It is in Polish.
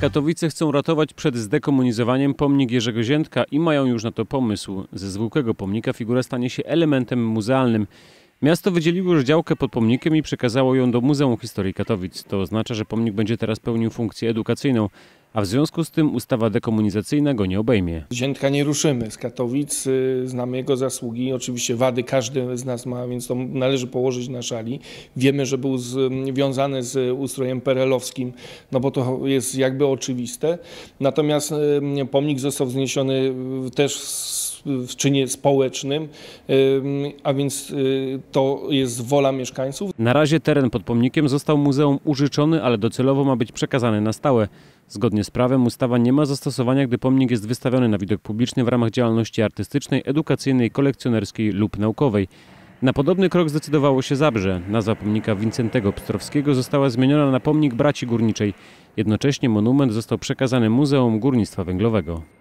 Katowice chcą ratować przed zdekomunizowaniem pomnik Jerzego Ziętka i mają już na to pomysł. Ze zwykłego pomnika figura stanie się elementem muzealnym. Miasto wydzieliło już działkę pod pomnikiem i przekazało ją do Muzeum Historii Katowic. To oznacza, że pomnik będzie teraz pełnił funkcję edukacyjną a w związku z tym ustawa dekomunizacyjna go nie obejmie. Ziętka nie ruszymy z Katowic, y, znamy jego zasługi, oczywiście wady każdy z nas ma, więc to należy położyć na szali. Wiemy, że był związany z ustrojem perelowskim, no bo to jest jakby oczywiste. Natomiast y, pomnik został wzniesiony też z w czynie społecznym, a więc y, to jest wola mieszkańców. Na razie teren pod pomnikiem został muzeum użyczony, ale docelowo ma być przekazany na stałe. Zgodnie z prawem ustawa nie ma zastosowania, gdy pomnik jest wystawiony na widok publiczny w ramach działalności artystycznej, edukacyjnej, kolekcjonerskiej lub naukowej. Na podobny krok zdecydowało się Zabrze. Nazwa pomnika Wincentego Pstrowskiego została zmieniona na pomnik braci górniczej. Jednocześnie monument został przekazany Muzeum Górnictwa Węglowego.